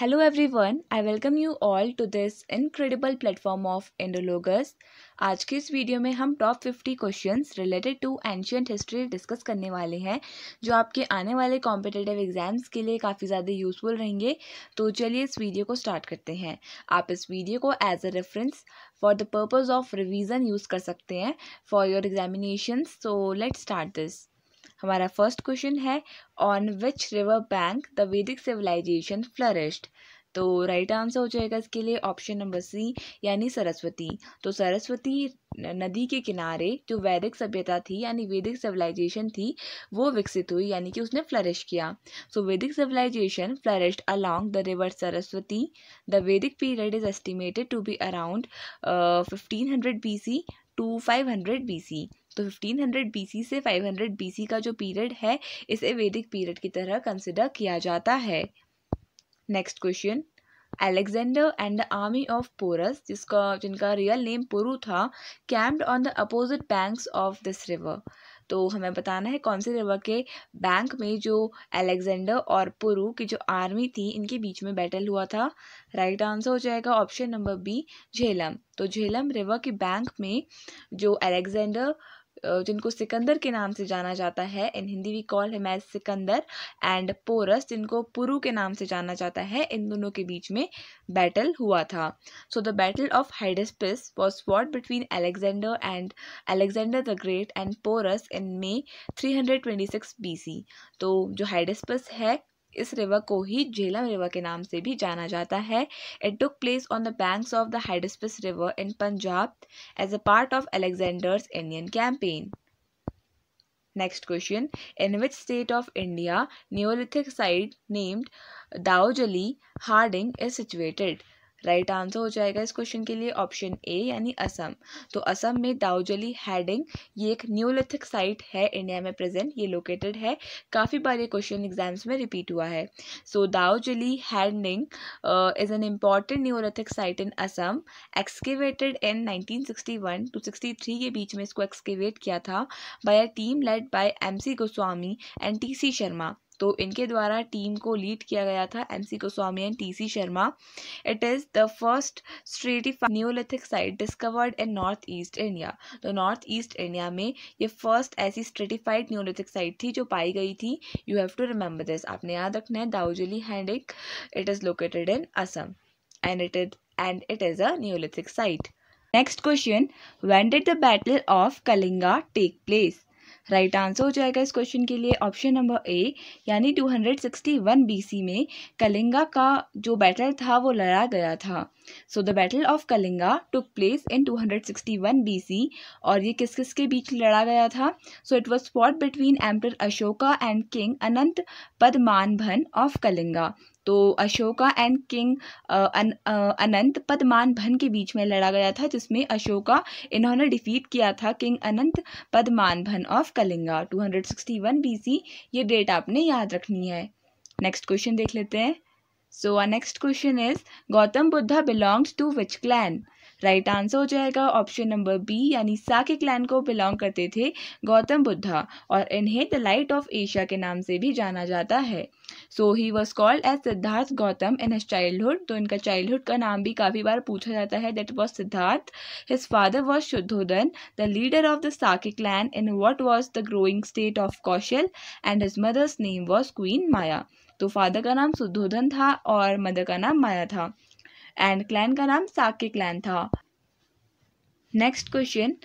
Hello everyone I welcome you all to this incredible platform of Indologus आज के इस video में हम top 50 questions related to ancient history discuss करने वाले हैं जो आपके आने वाले कॉम्पिटेटिव एग्जाम्स के लिए काफ़ी ज़्यादा यूज़फुल रहेंगे तो चलिए इस वीडियो को स्टार्ट करते हैं आप इस वीडियो को as a reference for the purpose of revision use कर सकते हैं for your examination so let start this हमारा फर्स्ट क्वेश्चन है on which river bank the Vedic civilization flourished तो राइट आंसर हो जाएगा इसके लिए ऑप्शन नंबर सी यानी सरस्वती तो सरस्वती नदी के किनारे जो वैदिक सभ्यता थी यानी वैदिक सिविलाइजेशन थी वो विकसित हुई यानी कि उसने फ्लरिश किया so Vedic civilization flourish along the river Saraswati the Vedic period is estimated to be around fifteen hundred B C to five hundred B C तो 1500 बीसी से 500 बीसी का जो पीरियड है इसे वैदिक पीरियड की तरह कंसिडर किया जाता है next question Alexander and the army of Porus जिसका जिनका रियल नेम पुरु था camped on the opposite banks of this river तो हमें बताना है कौन से रिवर के बैंक में जो अलेक्जेंडर और पुरु की जो आर्मी थी इनके बीच में बैटल हुआ था राइट right आंसर हो जाएगा ऑप्शन नंबर बी झेलम तो झेलम रिवर के बैंक में जो अलेक्जेंडर जिनको सिकंदर के नाम से जाना जाता है in Hindi we call him as Sikandar and Porus जिनको पुरु के नाम से जाना जाता है इन दोनों के बीच में बैटल हुआ था so the battle of Hydaspes was what between Alexander and Alexander the great and Porus in May B C तो जो हाइडस्पिस है इस रिवर को ही झेलम रिवर के नाम से भी जाना जाता है it took place on the banks of the Hydaspes river in Punjab as a part of Alexander's Indian campaign next question in which state of India neolithic site named Daojali Hading is situated right answer हो जाएगा इस question के लिए option A यानी असम तो असम में दाउजली हैडिंग ये एक न्यूलिथिक साइट है इंडिया में प्रेजेंट ये लोकेटेड है काफ़ी बार ये क्वेश्चन एग्जाम्स में रिपीट हुआ है so Daojali Hading is an important neolithic site in Assam excavated in nineteen two sixty के बीच में इसको एक्सकेवेट किया था by a team led by C Goswami and C Sharma तो इनके द्वारा टीम को लीड किया गया था M C Goswami and T C Sharma it is the first stratified neolithic site discovered in north east India तो नॉर्थ ईस्ट इंडिया में ये फर्स्ट ऐसी स्ट्रेटिफाइड न्योलिथिक साइट थी जो पाई गई थी you have to remember this आपने याद रखना है दाउजली हैंडिक it is located in Assam and it is and it is a neolithic site next question when did the battle of Kalinga take place right answer हो जाएगा इस क्वेश्चन के लिए ऑप्शन नंबर ए यानी 261 बीसी में कलिंगा का जो बैटल था वो लड़ा गया था so the battle of Kalinga took place in 261 BC और ये किस किस के बीच लड़ा गया था so it was fought between emperor Ashoka and king Anant Padman of Kalinga तो Ashoka and king Anant Padmanabhan के बीच में लड़ा गया था जिसमें अशोका इन्होंने डिफीट किया था king Anant Padmanabhan of Kalinga 261 BC ये डेट आपने याद रखनी है नेक्स्ट क्वेश्चन देख लेते हैं so next question is Gautam Buddha belongs to which clan right answer हो जाएगा ऑप्शन नंबर बी यानी साके क्लैन को बिलोंग करते थे गौतम बुद्धा और इन्हें द लाइट ऑफ एशिया के नाम से भी जाना जाता है so he was called as Siddharth Gautam in his childhood तो इनका चाइल्डहुड का नाम भी काफ़ी बार पूछा जाता है that was Siddharth his father was Shuddhodhan the leader of the Sakya clan in what was the growing state of Kaushal and his mother's name was queen Maya तो फादर का नाम शुद्धोधन था और मदर का नाम माया था एंड क्लैन का नाम साके क्लैन था next question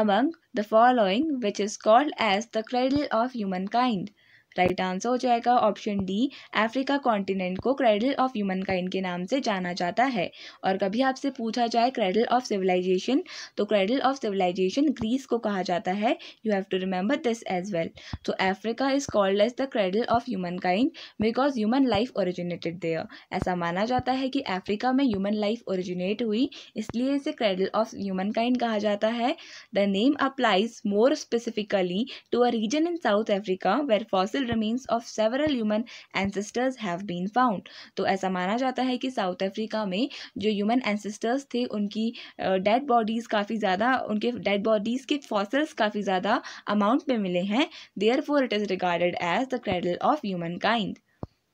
among the following which is called as the cradle of human humankind right answer हो जाएगा ऑप्शन डी अफ्रीका कॉन्टिनेंट को क्रेडल ऑफ ह्यूमन काइंड के नाम से जाना जाता है और कभी आपसे पूछा जाए क्रेडल ऑफ सिविलाइजेशन तो क्रेडल ऑफ सिविलाइजेशन ग्रीस को कहा जाता है you have to remember this as well तो Africa is called as the cradle of human kind because human life originated there ऐसा माना जाता है कि अफ्रीका में ह्यूमन लाइफ ओरिजिनेट हुई इसलिए इसे क्रेडल ऑफ ह्यूमन काइंड कहा जाता है the name applies more specifically to a region in South Africa where fossil remains of several human ancestors have been found तो ऐसा माना जाता है कि साउथ अफ्रीका में जो ह्यूमन एंसेस्टर्स थे उनकी डेड बॉडीज़ काफ़ी ज़्यादा उनके डेड बॉडीज़ के फॉसल्स काफ़ी ज़्यादा अमाउंट में मिले हैं therefore it is regarded as the cradle of human kind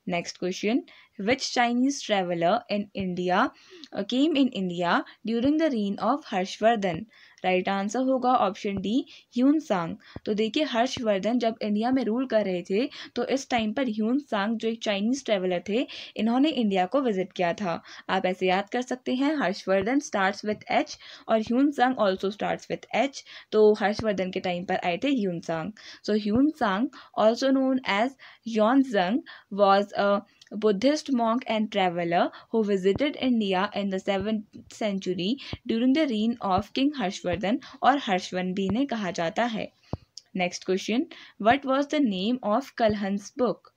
next question which Chinese traveller in India came in India during the reign of Harshvardhan right answer होगा option D Hiuen Tsang तो देखिए हर्षवर्धन जब India में rule कर रहे थे तो इस टाइम पर ह्यून सांग जो एक चाइनीज ट्रेवलर थे इन्होंने इंडिया को विजिट किया था आप ऐसे याद कर सकते हैं हर्षवर्धन स्टार्ट्स विथ एच और Hiuen Tsang also starts with H तो हर्षवर्धन के टाइम पर आए थे Hiuen Tsang so Hiuen Tsang also known as Yuan Chwang was a a Buddhist monk and traveler who visited India in the 7th century during the reign of King Harshvardhan or harshvan bhi ne kaha jata hai next question what was the name of kalhan's book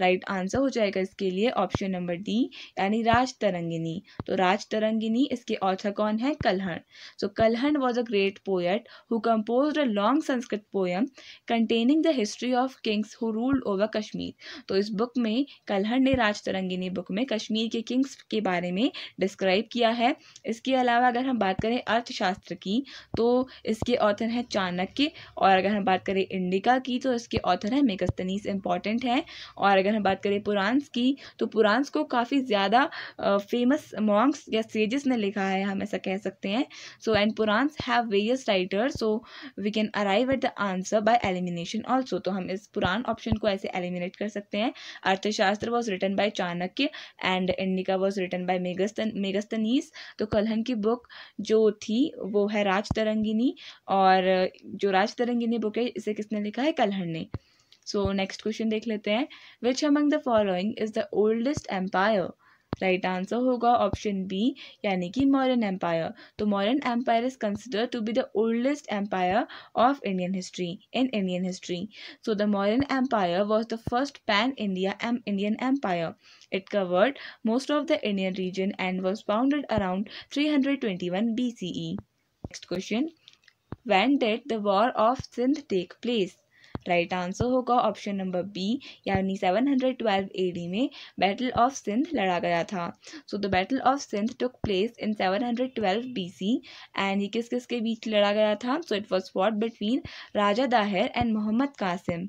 right answer हो जाएगा इसके लिए option number D यानी राज तरंगिनी तो राज तरंगिनी इसके author कौन है Kalhana so Kalhana was a great poet who compose a long Sanskrit poem containing the history of kings who ruled over Kashmir तो इस बुक में कलहण ने राज तरंगिनी बुक में कश्मीर के किंग्स के बारे में डिस्क्राइब किया है इसके अलावा अगर हम बात करें अर्थशास्त्र की तो इसके ऑथर हैं चाणक्य और अगर हम बात करें इंडिका की तो इसके ऑथर हैं मेगस्तनीस इंपॉर्टेंट हैं और अगर हम बात करें पुरान्स की तो पुरान्स को काफ़ी ज़्यादा फेमस मॉन्ग्स या सेजेस ने लिखा है हम ऐसा कह सकते हैं so and Puranas have various writer so we can arrive at the answer by elimination also तो हम इस पुरान ऑप्शन को ऐसे एलिमिनेट कर सकते हैं Arthashastra was written by Chanakya and Indica was written by Megasthenes Megasthenes तो कलहन की बुक जो थी वो है राज तरंगिनी और जो राज तरंगिनी बुक है इसे किसने लिखा है कलहन ने सो नेक्स्ट क्वेश्चन देख लेते हैं which among the following is the oldest empire right answer होगा ऑप्शन बी यानी कि मॉरन एम्पायर तो Mauryan empire is consider to be the oldest empire of Indian history in Indian history so the Mauryan empire was the first pan India um Indian empire It covered most of the Indian region and was founded around 321 BCE. Next question. When did the War of Sindh take place? Right answer होगा option number B यानी 712 AD में battle of Sindh लड़ा गया था so the battle of Sindh took place in 712 BC and ये किस किस के बीच लड़ा गया था so it was fought between Raja Dahir and Muhammad Qasim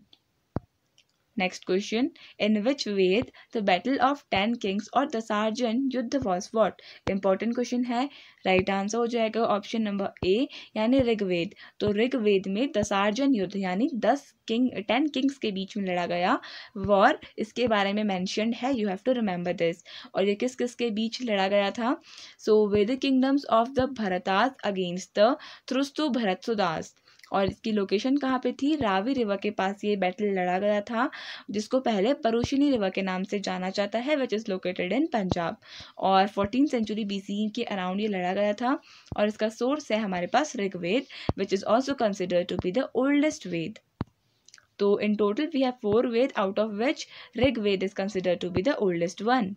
next question in which Veda the battle of ten kings और द सार्जन युद्ध वॉज वॉट इंपॉर्टेंट क्वेश्चन है राइट आंसर हो जाएगा ऑप्शन नंबर ए यानी ऋग्वेद तो ऋग्वेद में दसार्जन युद्ध यानी दस किंग टेन किंग्स के बीच में लड़ा गया वॉर इसके बारे में मैंशन है you have to remember this और ये किस किस के बीच लड़ा गया था so were the kingdoms of the Bharatas against the Tritsu Sudas और इसकी लोकेशन कहाँ पे थी रावी रिवर के पास ये बैटल लड़ा गया था जिसको पहले परोशिनी रिवर के नाम से जाना जाता है which is located in Punjab और फोर्टीन सेंचुरी बी के अराउंड ये लड़ा गया था और इसका सोर्स है हमारे पास Rigveda which is also consider to be the oldest Veda तो in total we have four Veda out of which Veda is consider to be the oldest one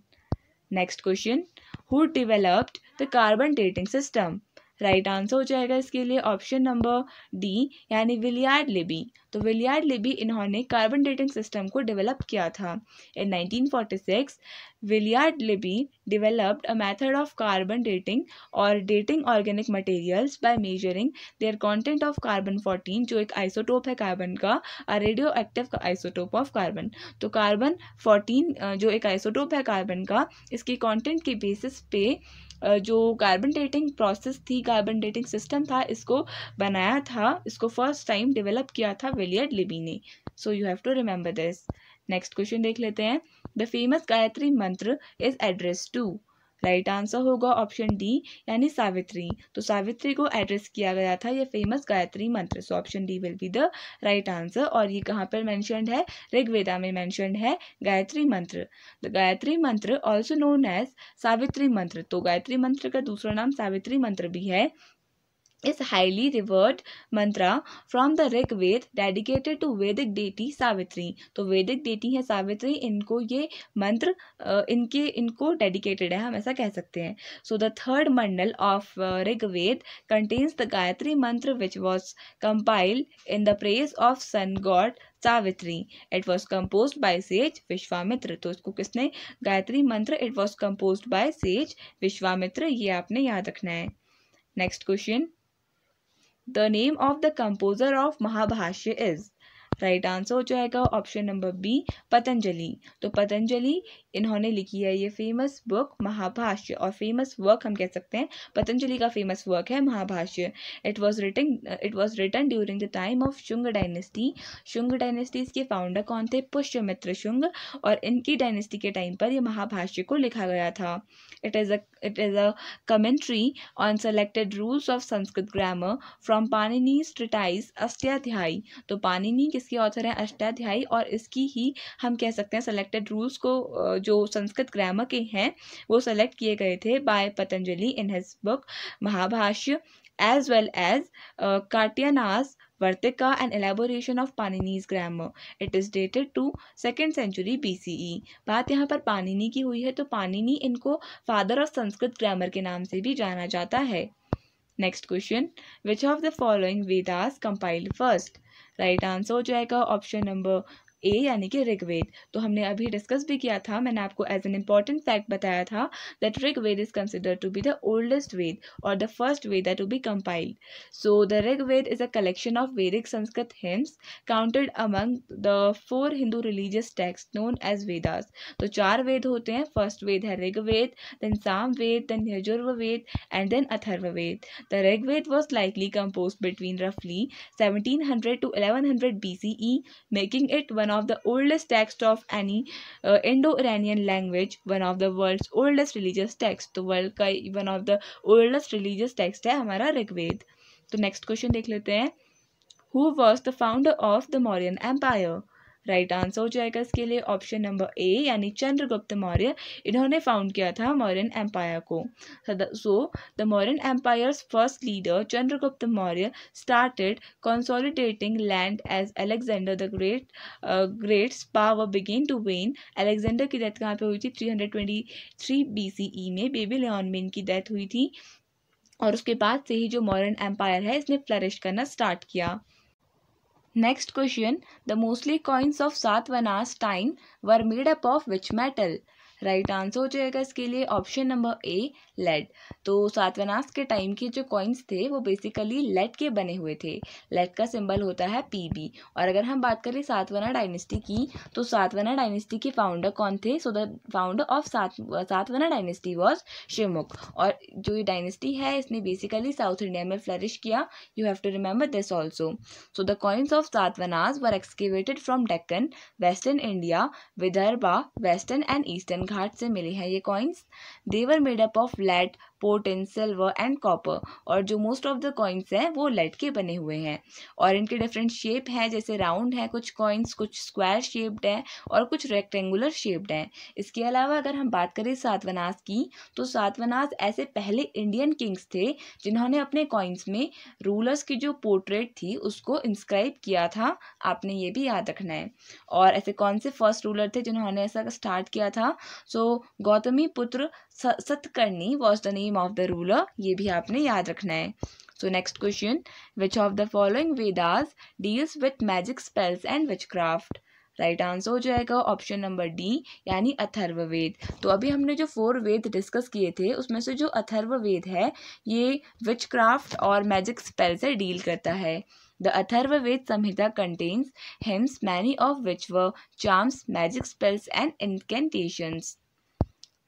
next question who developed the carbon dating system right answer हो जाएगा इसके लिए option number D यानी Willard Libby तो Willard Libby इन्होंने carbon dating system को develop किया था in 1946 Willard Libby developed a method of carbon dating और dating organic materials by measuring their content of carbon 14 जो एक आइसोटोप है कार्बन का एक्टिव का आइसोटोप ऑफ कार्बन तो कार्बन फोर्टीन जो एक आइसोटोप है कार्बन का इसके कॉन्टेंट के बेसिस पे जो कार्बन डेटिंग प्रोसेस थी कार्बन डेटिंग सिस्टम था इसको बनाया था इसको फर्स्ट टाइम डेवलप किया था विलियड लिबी ने so you have to remember this next question देख लेते हैं the famous Gayatri mantra is address to right answer होगा ऑप्शन डी यानी सावित्री तो सावित्री को एड्रेस किया गया था ये famous Gayatri mantra so option D will be the right answer और ये कहाँ पर मैंशनड है ऋग्वेदा में मैंशनड है गायत्री मंत्र द तो गायत्री मंत्र ऑल्सो नोन एज सावित्री मंत्र तो गायत्री मंत्र का दूसरा नाम सावित्री मंत्र भी है is highly revered mantra from the Rig Ved dedicated to Vedic deity Savitri. तो Vedic deity है सावित्री इनको ये मंत्र इनके इनको dedicated है हम ऐसा कह सकते हैं So the third mandal of Rig Ved contains the Gayatri mantra which was compiled in the praise of sun god Savitri it was compose by sage Vishwamitra तो इसको किसने Gayatri mantra it was compose by sage Vishwamitra ये आपने याद रखना है next question The name of the composer of Mahabhashya is right answer हो जाएगा ऑप्शन नंबर बी पतंजलि तो पतंजलि इन्होंने लिखी है ये फेमस बुक महाभाष्य और फेमस वर्क हम कह सकते हैं पतंजलि का फेमस वर्क है Mahabhashya it was written it was written during the time of Shunga dynasty Shunga dynasties के फाउंडर कौन थे पुष्यमित्र शुंग और इनकी डायनेस्टी के टाइम पर यह महाभाष्य को लिखा गया था it is a it is a commentary on selected rules of Sanskrit grammar from Panini treatise Ashtadhyayi तो पानिनी किस इसके ऑथर हैं अष्टाध्यायी और इसकी ही हम कह सकते हैं सेलेक्टेड रूल्स को जो संस्कृत ग्रामर के हैं वो सेलेक्ट किए गए थे by Patanjali in his book Mahabhashya well as Katyayana's Vartika and elaboration of Panini's grammar it is dated to second century B C E बात यहाँ पर पानिनी की हुई है तो पानिनी इनको फादर ऑफ संस्कृत ग्रामर के नाम से भी जाना जाता है Next question. Which of the following Vedas compiled first? Right answer हो जाएगा ऑप्शन ए यानी कि ऋग्वेद तो हमने अभी डिस्कस भी किया था मैंने आपको एज एन इम्पॉर्टेंट फैक्ट बताया था that Rigveda is consider to be the oldest Veda और the first Veda to be compiled so the Rigveda is a collection of Vedic Sanskrit hymns counted among the four Hindu religious text known as Vedas तो चार वेद होते हैं first Veda है Rigveda then Samaveda then Yajurveda and then Atharvaveda the Rigveda was likely compose between रफली seventeen hundred to eleven hundred B C E making it one one of the oldest texts of any uh, Indo-Iranian language, one of the world's oldest religious text. तो world का one of the oldest religious text है हमारा ऋग्वेद तो next question देख लेते हैं who was the founder of the Mauryan empire right answer हो जाएगा इसके लिए ऑप्शन नंबर ए यानी चंद्रगुप्त मौर्य इन्होंने फाउंड किया था मौर्यन एम्पायर को so the Mauryan empire's first leader Chandragupta Maurya started consolidating land as Alexander the great great power began to wane wane. की डेथ कहाँ पे हुई थी 323 BCE में लेन में की डेथ हुई थी और उसके बाद से ही जो मॉडर्न एम्पायर है इसने फ्लरिश करना स्टार्ट किया Next question. The mostly coins of Satwana's time were made up of which metal? Right answer हो जाएगा इसके लिए ऑप्शन नंबर ए लेड तो सातवनास के टाइम के जो कॉइन्स थे वो बेसिकली लेड के बने हुए थे लेड का सिंबल होता है पी और अगर हम बात करें सातवना डायनेस्टी की तो सातवना डायनेस्टी के फाउंडर कौन थे सो द फाउंडर ऑफ सात सातवना डायनेस्टी वॉज शिमुख और जो ये डायनेस्टी है इसने बेसिकली साउथ इंडिया में फ्लरिश किया you have to remember this also so the coins of Satavahanas were excavated from Deccan western India Vidarbha western and eastern Ghat से मिली हैं ये coins they were made up of lead potin silver and copper और जो most of the coins हैं वो lead के बने हुए हैं और इनके डिफरेंट शेप हैं जैसे राउंड हैं कुछ कॉइन्स कुछ स्क्वायर शेप्ड हैं और कुछ रेक्टेंगुलर शेप्ड हैं इसके अलावा अगर हम बात करें सातवनास की तो सातवनास ऐसे पहले इंडियन किंग्स थे जिन्होंने अपने कॉइन्स में रूलर्स की जो पोर्ट्रेट थी उसको इंस्क्राइब किया था आपने ये भी याद रखना है और ऐसे कौन से फर्स्ट रूलर थे जिन्होंने ऐसा स्टार्ट किया था सो so, Gautamiputra Satakarni was the name of the ruler ये भी आपने याद रखना है so next question which of the following Vedas deals with magic spells and witchcraft right answer हो जाएगा ऑप्शन नंबर डी यानी अथर्ववेद तो अभी हमने जो फोर वेद डिस्कस किए थे उसमें से जो अथर्ववेद है ये विच क्राफ्ट और मैजिक स्पेल से डील करता है the Atharvaveda Samhita contains hymns many of which were charms magic spells and incantations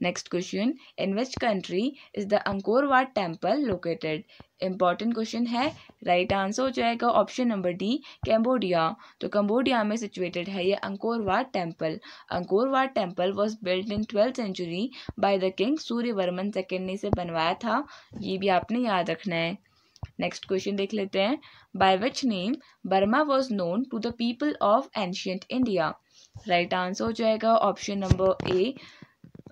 next question in which country is the Angkor temple located located? Important question है राइट आंसर हो जाएगा option number D Cambodia तो Cambodia में situated है ये Angkor Wat temple Angkor Wat temple was built in twelfth century by the king Suryavarman second ने इसे बनवाया था ये भी आपने याद रखना है नेक्स्ट क्वेश्चन देख लेते हैं by which name Burma was known to the people of ancient India right answer हो जाएगा option number A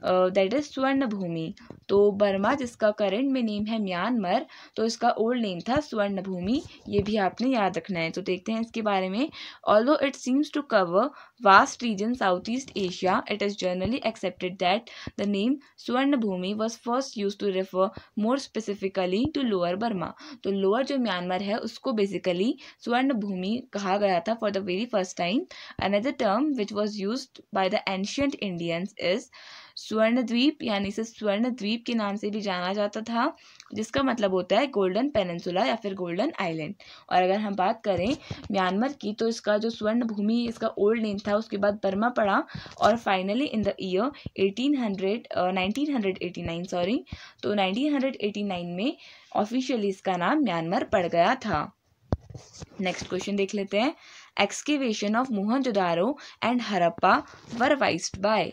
that is Swarnabhumi तो बर्मा जिसका करेंट में नेम है म्यांमार तो इसका ओल्ड नेम था स्वर्ण भूमि ये भी आपने याद रखना है तो देखते हैं इसके बारे में all it seems to cover vast region Southeast Asia, it is generally accepted that the name Swarnabhumi was first used to refer more specifically to Lower Burma. to तो लोअर जो म्यांमार है उसको बेसिकली स्वर्ण भूमि कहा गया था for the very first time another term which was use by the ancient Indians is Swarnadweep यानी इसे स्वर्णद्वीप के नाम से भी जाना जाता था जिसका मतलब होता है गोल्डन पेनसुला या फिर गोल्डन आइलैंड और अगर हम बात करें म्यांमार की तो इसका जो स्वर्ण भूमि इसका ओल्ड नेम था उसके बाद बर्मा पड़ा और finally in the year 1800 nineteen sorry तो नाइनटीन हंड्रेड एटी नाइन में ऑफिशियली इसका नाम म्यांमार पड़ गया था नेक्स्ट क्वेश्चन देख लेते हैं excavation of Mohenjo and Harappa were vised by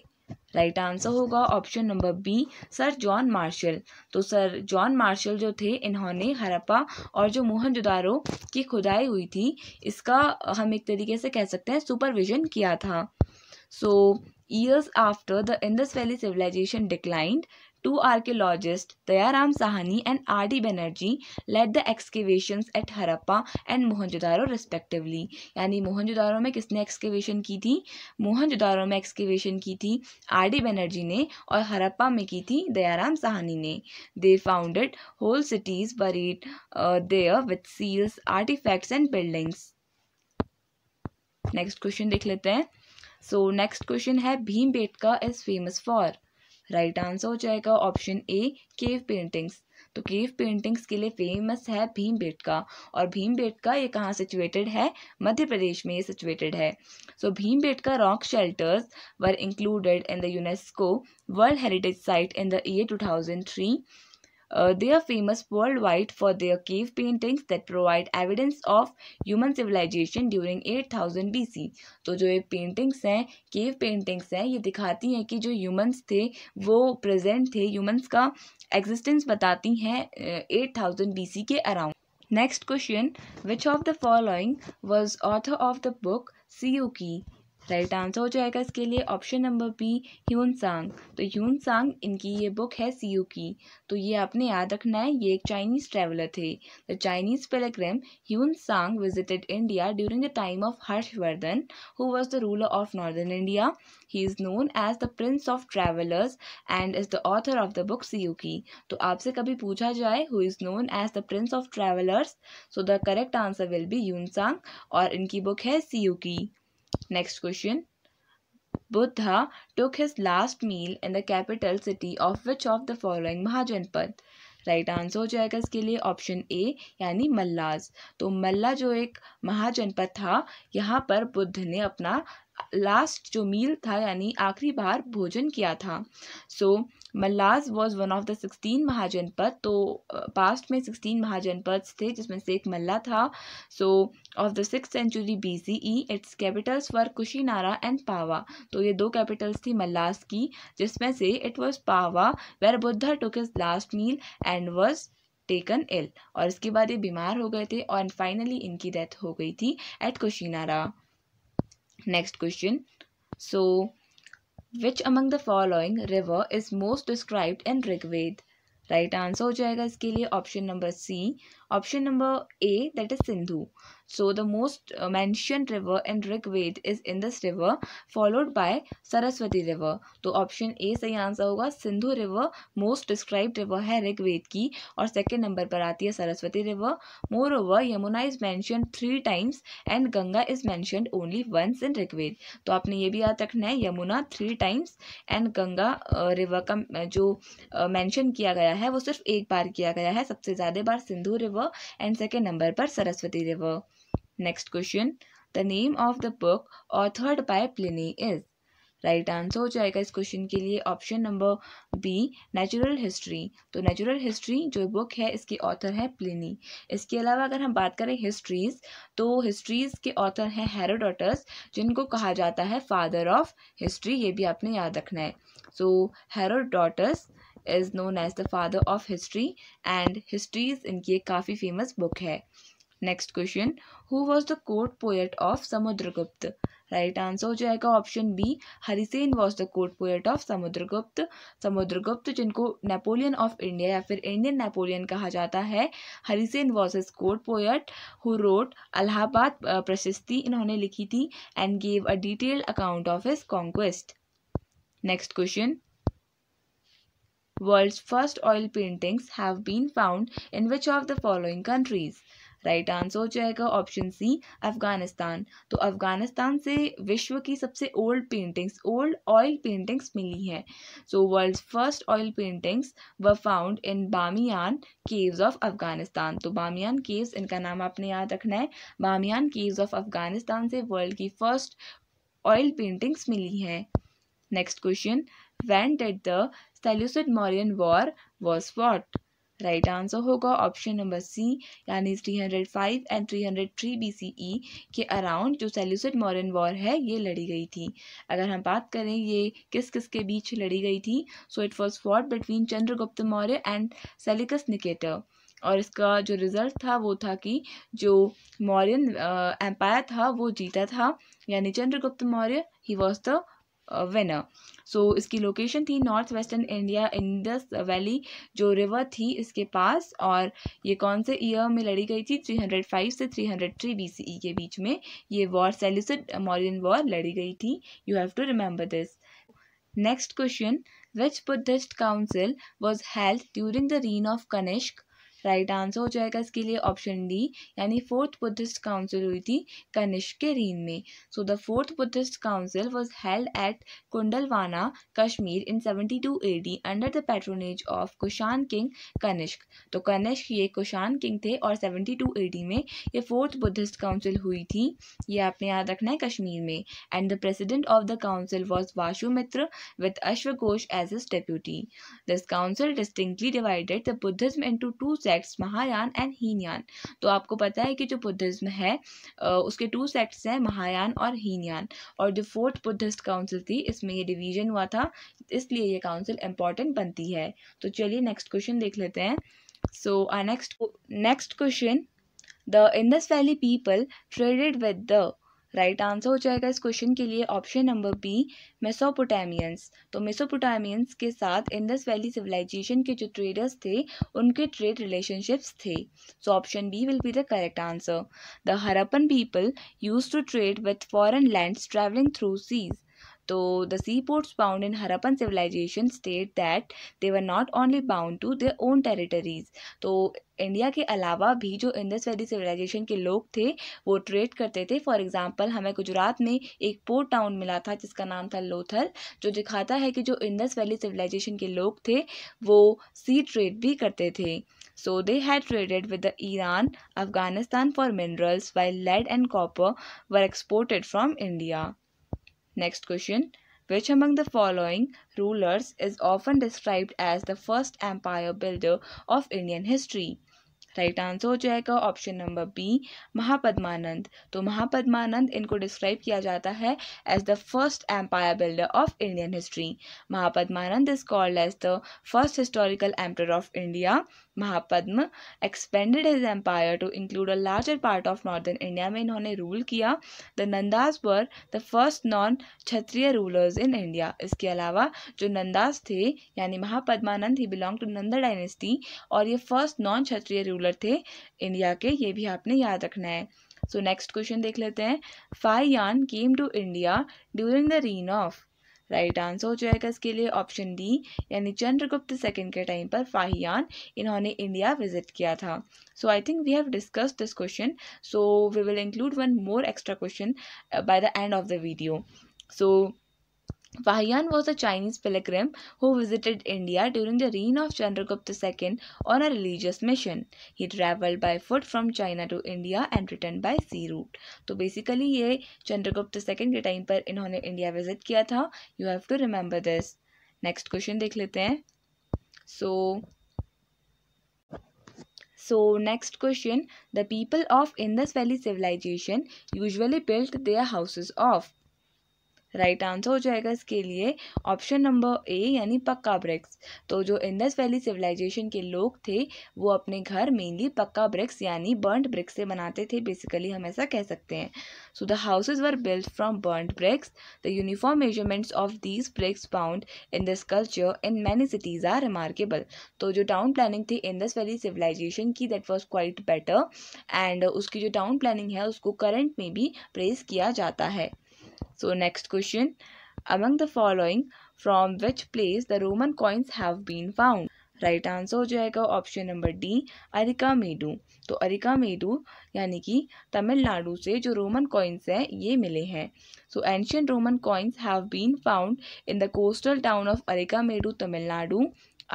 right answer होगा option number B sir John Marshall तो सर जॉन मार्शल जो थे इन्होंने हरप्पा और जो मोहनजोदारो की खुदाई हुई थी इसका हम एक तरीके से कह सकते हैं सुपरविजन किया था so years after the Indus valley civilization declined Two archaeologists, Dayaram Sahani and R.D. Banerjee, led the excavations at Harappa and Mohenjo-daro respectively. यानी मोहनजोदारो में किसने एक्सकेवेशन की थी मोहनजोदारो में एक्सकेवेशन की थी आर डी बनर्जी ने और हरप्पा में की थी दयाराम साहनी ने they founded whole cities buried there with seals artefacts and buildings next question देख लेते हैं सो नेक्स्ट क्वेश्चन है Bhimbetka is famous for right answer हो जाएगा ऑप्शन ए केव पेंटिंग्स तो केव पेंटिंग्स के लिए फेमस है भीम बेटका और भीम बेटका ये कहाँ सिचुएटेड है मध्य प्रदेश में ये सिचुएटेड है so so, Bhimbetka rock shelters were included in the UNESCO world heritage site in the year two thousand three Uh, they are famous worldwide for their cave paintings that provide evidence of human civilization during 8000 BC. तो जो ये paintings हैं cave paintings हैं ये दिखाती हैं कि जो ह्यूमंस थे वो प्रेजेंट थे ह्यूमंस का एग्जिस्टेंस बताती हैं 8000 BC के around next question which of the following was author of the book Si Yu Ki right answer हो जाएगा इसके लिए option number B Hiuen Tsang तो ह्यून सांग इनकी ये बुक है सी यू की तो ये आपने याद रखना है ये एक चाइनीज ट्रेवलर थे the Chinese pilgrim Hiuen Tsang visited India during the time of Harshavardhana who was the ruler of northern India he is known as the prince of travellers and is the author of the book Si Yu Ki तो आपसे कभी पूछा जाए who is known as the prince of travellers so the correct answer will be Hiuen Tsang और इनकी book है सी Yu Ki Next question. Buddha took his last meal in the capital city of which of the following mahajanpad right answer हो जाएगा इसके लिए option A यानी मल्लाज तो मल्ला जो एक महाजनपद था यहाँ पर बुद्ध ने अपना लास्ट जो मील था यानी आखिरी बार भोजन किया था so Mallas was one of the sixteen Mahajanapada तो पास्ट में सिक्सटीन महाजनपद थे जिसमें से एक मल्ला था so of the six century B C E its capitals were Kushinara and Pava तो ये दो कैपिटल्स थी मल्लास की जिसमें से it was Pava where Buddha took his last meal and was taken ill और इसके बाद ये बीमार हो गए थे और फाइनली इनकी डेथ हो गई थी at Kushinara next question so which among the following river is most described in rigved right answer ho jayega iske liye option number c option number a that is sindhu So the most uh, mentioned river in Rig Ved is Indus River followed by Saraswati River. तो option A सही answer होगा Sindhu river most described river है ऋग्वेद की और second number पर आती है Saraswati river more over Yamuna is mentioned three times and Ganga is mentioned only once in Rigveda तो आपने ये भी याद रखना है Yamuna three times and Ganga river का uh, जो मैंशन uh, किया गया है वो सिर्फ एक बार किया गया है सबसे ज़्यादा बार Sindhu river and second number पर Saraswati river Next question. The name of the book authored by Pliny is right answer हो जाएगा इस क्वेश्चन के लिए option number B natural history तो नेचुरल हिस्ट्री जो बुक है इसके ऑथर है प्लिनी इसके अलावा अगर हम बात करें हिस्ट्रीज तो हिस्ट्रीज के ऑथर हैं हेरोडोटस जिनको कहा जाता है फादर ऑफ हिस्ट्री ये भी आपने याद रखना है so Herodotus is known as the father of history and Histories इनकी एक काफ़ी फेमस बुक है next question who was the court poet of Samudragupta right answer हो जाएगा option B Harisena was the court poet of Samudragupta Samudragupta जिनको नेपोलियन ऑफ इंडिया या फिर Indian Napoleon कहा जाता है Harisena was his court poet who wrote Allahabad Prashasti इन्होंने लिखी थी and gave a detailed account of his conquest next question world first oil paintings have been found in which of the following countries right answer हो जाएगा option C Afghanistan तो अफगानिस्तान से विश्व की सबसे old paintings old oil paintings मिली हैं so world first oil paintings were found in Bamiyan caves of Afghanistan तो बामियान केव्स इनका नाम आपने याद रखना है बामियान केव्स ऑफ अफगानिस्तान से वर्ल्ड की फर्स्ट ऑयल पेंटिंग्स मिली हैं next question when date the Seleucid Mauryan war was what right answer होगा ऑप्शन नंबर सी यानी 305 एंड 303 बीसीई के अराउंड जो सेल्यूसिड मॉरन वॉर है ये लड़ी गई थी अगर हम बात करें ये किस किस के बीच लड़ी गई थी so it was fought between Chandragupta Maurya and Seleucus Nicator और इसका जो रिज़ल्ट था वो था कि जो मौर्यन एम्पायर था वो जीता था यानी Chandragupta Maurya he was the winner so so, इसकी लोकेशन थी north western India Indus valley जो रिवर थी इसके पास और ये कौन से ईयर में लड़ी गई थी 305 से 303 हंड्रेड बीसीई के बीच में ये वॉर सेल्यूसिड मॉरियन वॉर लड़ी गई थी you have to remember this next question which Buddhist council was held during the reign of Kanishka right answer हो जाएगा इसके लिए ऑप्शन डी यानी फोर्थ बुद्धिस्ट काउंसिल हुई थी कनिष्क के रीन में so the fourth Buddhist council was held at Kundalvana Kashmir in seventy two A D under the patronage of Kushan king Kanishka तो कनिष्क ये कुशान किंग थे और सेवेंटी टू ए डी में ये फोर्थ बुद्धिस्ट काउंसिल हुई थी ये आपने याद रखना है कश्मीर में and the president of the council was Vasumitra with अश्वघोष as his deputy this council distinctly divided the Buddhism into two से सेक्ट्स महायान एंड हीनयान तो आपको पता है कि जो बुद्धिज़्म है उसके टू सेक्ट्स हैं महायान और हीनयान और जो फोर्थ बुद्धिस्ट काउंसिल थी इसमें ये डिवीजन हुआ था इसलिए ये काउंसिल इंपॉर्टेंट बनती है तो चलिए नेक्स्ट क्वेश्चन देख लेते हैं so next next next question the valley people traded with the right right answer हो जाएगा इस क्वेश्चन के लिए ऑप्शन नंबर बी मेसोपोटामियंस तो मेसोपोटामियंस के साथ इंडस वैली सिविलाइजेशन के जो ट्रेडर्स थे उनके ट्रेड रिलेशनशिप्स थे so option B will be the correct answer the Harappan people used to trade with foreign lands travelling through seas तो the sea ports bound in Harappan civilisation state that they were not only bound to their own territories तो India के अलावा भी जो Indus valley civilisation के लोग थे वो ट्रेड करते थे फॉर एग्जांपल हमें गुजरात में एक पोर्ट टाउन मिला था जिसका नाम था लोथल जो दिखाता है कि जो इंडस वैली सिविलाइजेशन के लोग थे वो सी ट्रेड भी करते थे so they had traded with the Iran Afghanistan for minerals while lead and copper were exported from India Next question. Which among the following rulers is often described as the first empire builder of Indian history? Right answer हो जाएगा option number B Mahapadmananda तो महापद्मानंद इनको describe किया जाता है as the first empire builder of Indian history Mahapadmananda is called as the first historical empire of India Mahapadma expanded his empire to include a larger part of northern India में इन्होंने rule किया the Nandas were the first non Kshatriya rulers in India इसके अलावा जो नंदास थे यानी Mahapadmananda he belong to Nanda dynasty और ये फर्स्ट नॉन क्षत्रिय रूलर थे इंडिया के ये भी आपने याद रखना है सो नेक्स्ट क्वेश्चन देख लेते हैं Fahien came to India during the reign of right answer हो जाएगा इसके लिए ऑप्शन डी यानी चंद्रगुप्त सेकंड के टाइम पर फाहियान इन्होंने इंडिया विजिट किया था so I think we have discuss this question so we will include one more extra question by the end of the video so Vahyan was a Chinese pilgrim who visited India during the reign of Chandragupta II on a religious mission. He traveled by foot from China to India and returned by sea route. So basically ये Chandragupta II के time पर इन्होंने India visit किया था You have to remember this. Next question देख लेते हैं So So next question the people of Indus Valley civilization usually built their houses of right answer हो जाएगा इसके लिए ऑप्शन नंबर ए यानी पक्का ब्रिक्स तो जो इंडस वैली सिविलाइजेशन के लोग थे वो अपने घर मेनली पक्का ब्रिक्स यानी बर्नड ब्रिक्स से बनाते थे बेसिकली हम ऐसा कह सकते हैं सो the houses were built from burned bricks the uniform measurements of these bricks found in this culture in many cities are remarkable तो जो टाउन प्लानिंग थी इंडस वैली सिविलाइजेशन की that was quite better and उसकी जो town planning है उसको current में भी प्रेस किया जाता है so next question among the following from which place the roman coins have been found right answer हो जाएगा option number D Arikamedu तो अरिका मेडू यानी कि तमिलनाडु से जो रोमन कॉइन्स हैं ये मिले हैं so ancient Roman coins have been found in the coastal town of Arikamedu Tamil Nadu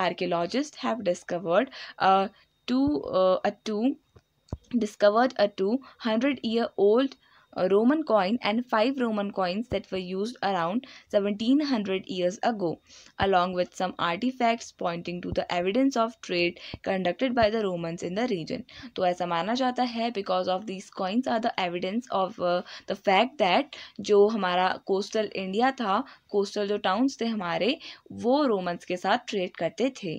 archaeologists have discovered two a two discovered a two hundred year old Roman coin and five Roman coins that were used around 1700 years ago, along with some artifacts pointing to the evidence of trade conducted by the Romans in the region. तो ऐसा माना जाता है because of these coins are the evidence of uh, the fact that जो हमारा coastal India था coastal जो towns थे हमारे वो रोमन्स के साथ ट्रेड करते थे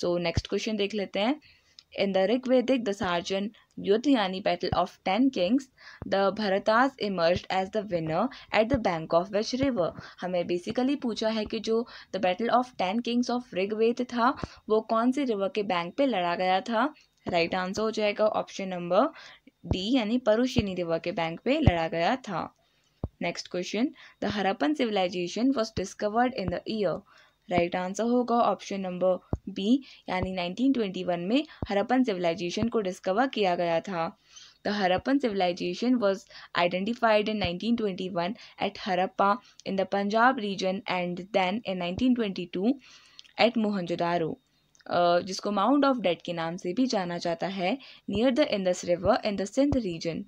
सो नेक्स्ट क्वेश्चन देख लेते हैं In the Rigvedic, the Sarjan Yudhyani battle of ten kings, the Bharatas emerged as the winner at the bank of which river? हमें basically पूछा है कि जो the battle of ten kings of Rigved था वो कौन से river के bank पे लड़ा गया था right answer हो जाएगा option number D यानी परुशिनी river के bank पे लड़ा गया था Next question, the Harappan civilization was discovered in the year right answer होगा ऑप्शन नंबर बी यानी 1921 में हरप्पन सिविलाइजेशन को डिस्कवर किया गया था the Harappan civilisation was identified in 1921 at Harappa in the Punjab region and then in 1922 twenty Mohenjo-daro. जिसको mount of dead के नाम से भी जाना जाता है near the Indus river in the Sindh region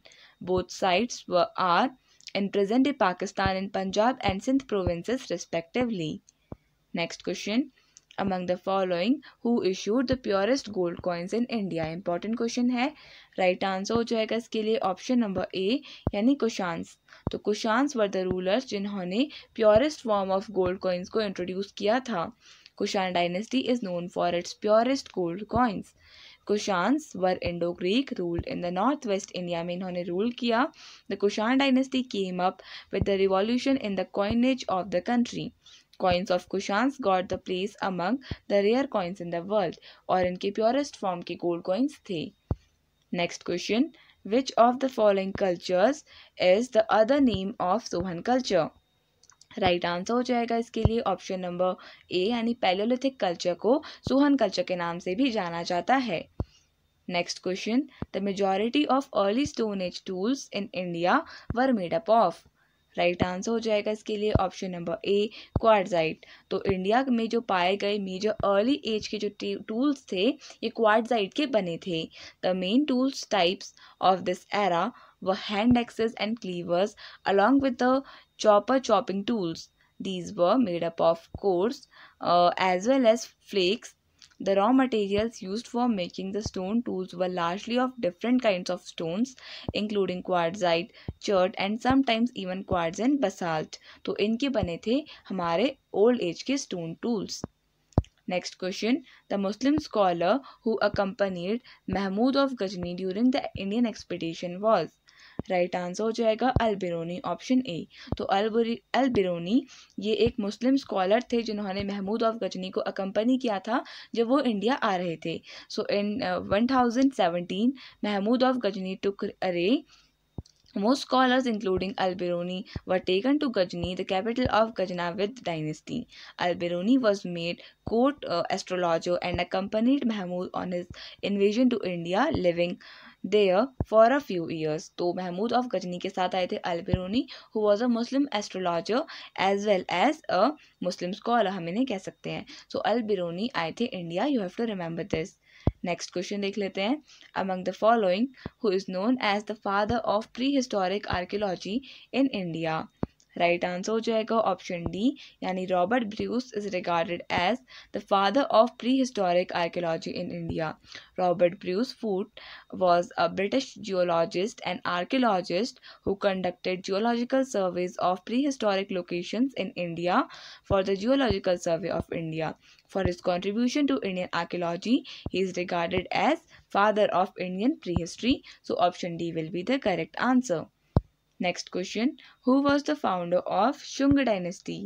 both sides are in present Pakistan in Punjab and Sindh provinces respectively next question among the following who issued the purest gold coins in India important question है right answer हो जाएगा इसके लिए option number ए यानी कुशांस तो Kushans were the rulers जिन्होंने purest form of gold coins को introduce किया था Kushan dynasty is known for its purest gold coins Kushans were Indo Greek ruled in the north west India में इन्होंने रूल किया the Kushan dynasty came up with the revolution in the coinage of the country coins of Kushans got the place among the rare coins in the world और इनके purest form के gold coins थे next question which of the following cultures is the other name of Sohan culture right answer हो जाएगा इसके लिए option number ए यानी palaeolithic culture को सोहन कल्चर के नाम से भी जाना जाता है next question the majority of early stone age tools in India were made up of right answer हो जाएगा इसके लिए ऑप्शन नंबर ए क्वार्टजाइट तो इंडिया में जो पाए गए मेजर अर्ली एज के जो टूल्स थे ये क्वार्टजाइट के बने थे the main tools types of this era were hand axes and cleavers along with the chopper chopping tools these were made up of core as well as flakes The raw materials used for making the stone tools were largely of different kinds of stones, including quartzite, chert and sometimes even quartz and basalt. तो इनके bane थे hamare old age ke stone tools. Next question. The Muslim scholar who accompanied Mahmud of Ghazni during the Indian expedition was right answer हो जाएगा अलबिरूनी option A तो अलबरी अलबिरूनी ये एक मुस्लिम scholar थे जिन्होंने महमूद ऑफ गजनी को अकम्पनी किया था जब वो इंडिया आ रहे थे so in one thousand seventeen Mahmud of Ghazni took अरे most scholars including Albiruni was taken to Ghazni the capital of Ghaznavid dynasty Albiruni was made court astrologer and a accompanied Mahmud on his invasion to India living there for a few years तो Mahmud of Ghazni के साथ आए थे अल who was a Muslim astrologer as well as a Muslim scholar हम इन्हें कह सकते हैं सो so, आए थे India you have to remember this next question देख लेते हैं among the following who is known as the father of prehistoric archaeology in India Right answer हो जाएगा option D, यानी Robert Bruce is regarded as the father of prehistoric archaeology in India. Robert Bruce Foot was a British geologist and archaeologist who conducted geological surveys of prehistoric locations in India for the Geological Survey of India. For his contribution to Indian archaeology, he is regarded as father of Indian prehistory. So option D will be the correct answer. Next question who was the founder of Shunga dynasty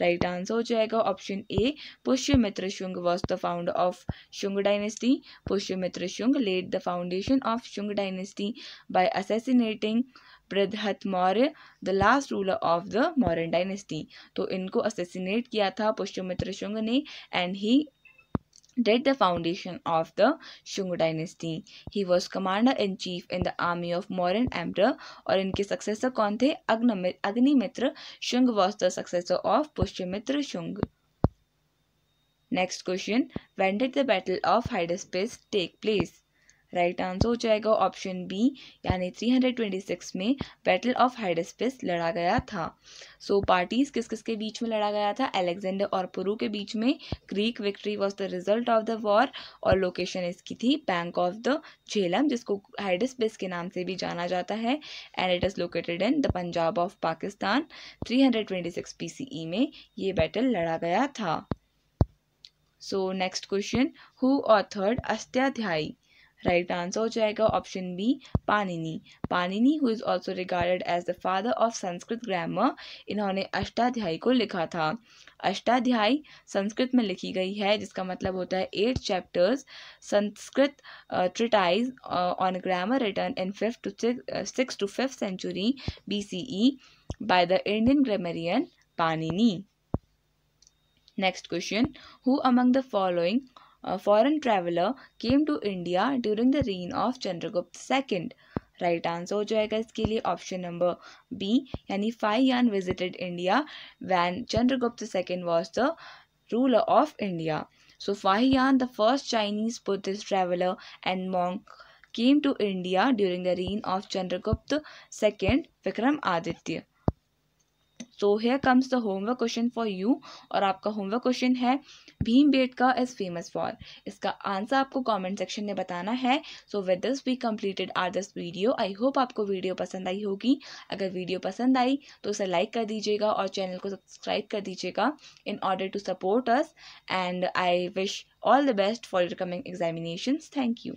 right answer हो जाएगा option A Pushyamitra Shunga was the founder of Shunga dynasty Pushyamitra Shunga led the foundation of Shunga dynasty by assassinating Brihat Maurya the last ruler of the Mauryan dynasty तो इनको assassinate किया था पुष्यमित्र शुंग ने and he laid the foundation of the Shung dynasty. He was commander-in-chief in the army of Mauryan emperor in his successor कौन Agni Agnimitra Shung was the successor of Pushyamitra Shung. Next question, when did the Battle of Hydaspes take place? Right answer हो जाएगा option B यानी 326 में battle of Hydaspes लड़ा गया था सो so, parties किस किस के बीच में लड़ा गया था अलेक्जेंडर और पुरू के बीच में Greek victory was the result of the war और लोकेशन इसकी थी बैंक ऑफ द झेलम जिसको हाइडस्पिस के नाम से भी जाना जाता है and it is located in the Punjab of Pakistan 326 BCE में ये बैटल लड़ा गया था so next question who authored Ashtadhyayi right answer हो जाएगा option B Panini Panini who is also regarded as the father of Sanskrit grammar इन्होंने अष्टाध्यायी को लिखा था अष्टाध्यायी संस्कृत में लिखी गई है जिसका मतलब होता है eight chapters Sanskrit treatise on grammar written in fifth to six to fifth century B C E by the Indian grammarian Panini next question who among the following a foreign traveler came to India during the reign of Chandragupta II. Right answer, हो जाएगा इसके लिए number B, B यानी Faxian visited India when Chandragupta II was the ruler of India. So Fahiyan, the first Chinese Buddhist traveler and monk, came to India during the reign of Chandragupta II Vikramaditya. So here comes the homework question for you और आपका homework question है Bhimbetka is famous for इसका answer आपको comment section में बताना है so with this we completed our this video I hope आपको video पसंद आई होगी अगर वीडियो पसंद आई तो उसे लाइक कर दीजिएगा और चैनल को सब्सक्राइब कर दीजिएगा in order to support us and I wish all the best for your coming examination thank you